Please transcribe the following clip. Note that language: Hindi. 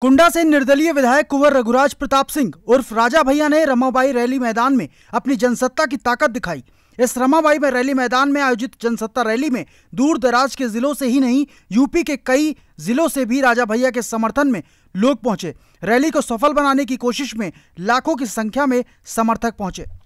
कुंडा से निर्दलीय विधायक कुंवर रघुराज प्रताप सिंह उर्फ राजा भैया ने रमाबाई रैली मैदान में अपनी जनसत्ता की ताकत दिखाई इस रमाबाई में रैली मैदान में आयोजित जनसत्ता रैली में दूर दराज के जिलों से ही नहीं यूपी के कई जिलों से भी राजा भैया के समर्थन में लोग पहुंचे रैली को सफल बनाने की कोशिश में लाखों की संख्या में समर्थक पहुंचे